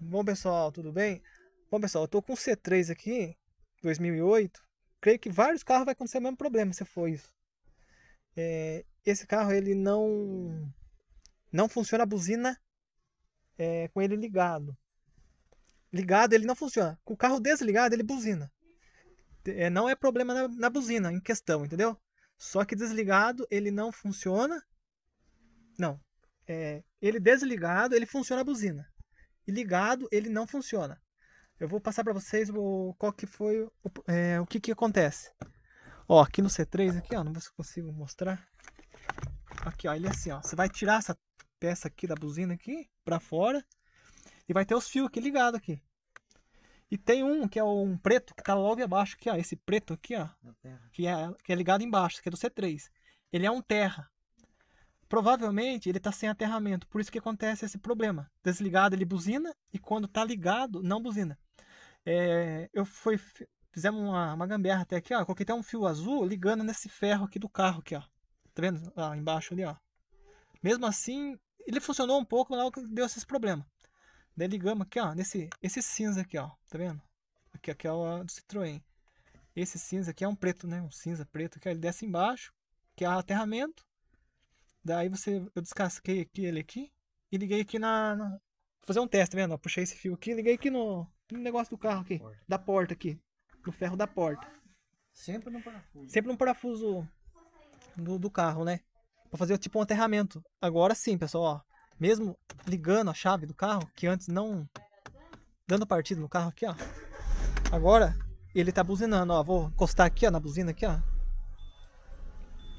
Bom pessoal, tudo bem? Bom pessoal, eu tô com um C3 aqui, 2008. Creio que vários carros vai acontecer o mesmo problema se for isso. É, esse carro ele não não funciona a buzina é, com ele ligado. Ligado ele não funciona. Com o carro desligado ele buzina. É, não é problema na, na buzina em questão, entendeu? Só que desligado ele não funciona. Não. É, ele desligado ele funciona a buzina e ligado, ele não funciona. Eu vou passar para vocês o, qual que foi o, é, o que que acontece. Ó, aqui no C3 aqui, ó, não sei se consigo mostrar. Aqui, ó, ele é assim, ó. Você vai tirar essa peça aqui da buzina aqui para fora e vai ter os fios aqui ligado aqui. E tem um que é um preto que tá logo abaixo aqui, ó, esse preto aqui, ó, que é que é ligado embaixo, que é do C3. Ele é um terra. Provavelmente ele está sem aterramento, por isso que acontece esse problema. Desligado ele buzina e quando está ligado não buzina. É, eu fui, fizemos uma, uma gamberra até aqui, ó, coloquei até um fio azul ligando nesse ferro aqui do carro aqui, ó. Tá vendo? Lá embaixo ali, ó. Mesmo assim, ele funcionou um pouco, mas logo deu esse problema Daí ligamos aqui, ó, nesse esse cinza aqui, ó, tá vendo? Aqui, aqui é o do Citroën. Esse cinza aqui é um preto, né? Um cinza preto que ele desce embaixo, que é aterramento. Daí você, eu descasquei aqui ele aqui e liguei aqui na, na fazer um teste, tá vendo? Eu puxei esse fio aqui, liguei aqui no, no negócio do carro aqui, porta. da porta aqui, no ferro da porta. Sempre no parafuso. Sempre no parafuso do, do carro, né? Pra fazer tipo um aterramento. Agora sim, pessoal, ó. Mesmo ligando a chave do carro, que antes não dando partida no carro aqui, ó. Agora ele tá buzinando, ó. Vou encostar aqui, ó, na buzina aqui, ó.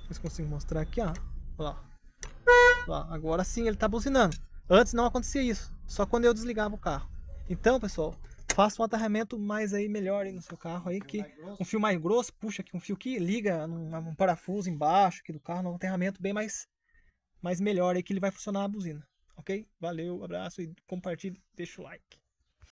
Ver se consigo mostrar aqui, ó. Olha lá. Olha lá. Agora sim ele está buzinando. Antes não acontecia isso. Só quando eu desligava o carro. Então, pessoal, faça um atarramento mais aí melhor aí no seu carro aí que um fio mais grosso puxa aqui um fio que liga um, um parafuso embaixo aqui do carro um aterramento bem mais mais melhor aí que ele vai funcionar a buzina ok valeu abraço e compartilhe deixa o like